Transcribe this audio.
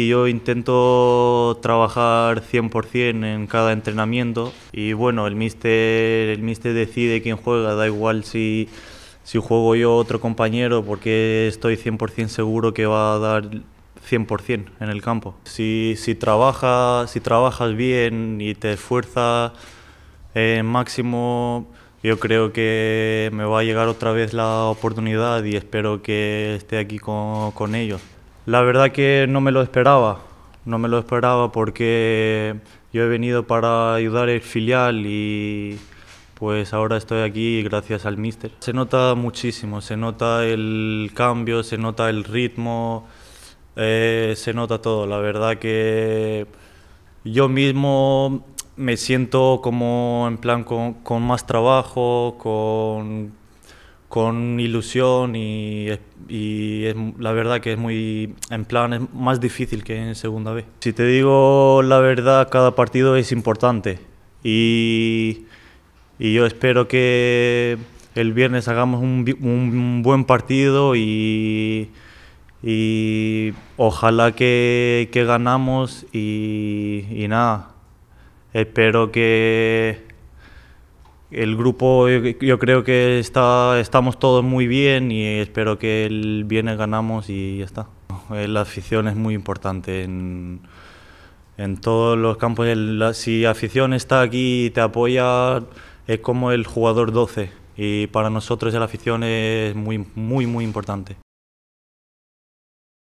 Yo intento trabajar 100% en cada entrenamiento y bueno, el míster, el decide quién juega, da igual si, si juego yo otro compañero porque estoy 100% seguro que va a dar 100% en el campo. Si, si, si trabajas bien y te esfuerzas en eh, máximo, yo creo que me va a llegar otra vez la oportunidad y espero que esté aquí con, con ellos. La verdad que no me lo esperaba, no me lo esperaba porque yo he venido para ayudar el filial y pues ahora estoy aquí gracias al míster. Se nota muchísimo, se nota el cambio, se nota el ritmo, eh, se nota todo. La verdad que yo mismo me siento como en plan con más trabajo, con con ilusión y, es, la verdad que es muy, en plan, es más difícil que en segunda vez Si te digo la verdad, cada partido es importante y, yo espero que el viernes hagamos un, buen partido y, ojalá que, que ganamos y nada, espero que el grupo eh, yo creo que está, estamos todos muy bien y espero que el viernes ganamos y ya está. Eh, la afición es muy importante en, todos los campos. si afición está aquí y te apoya, es como el jugador 12 y para nosotros la afición es muy, muy, muy importante.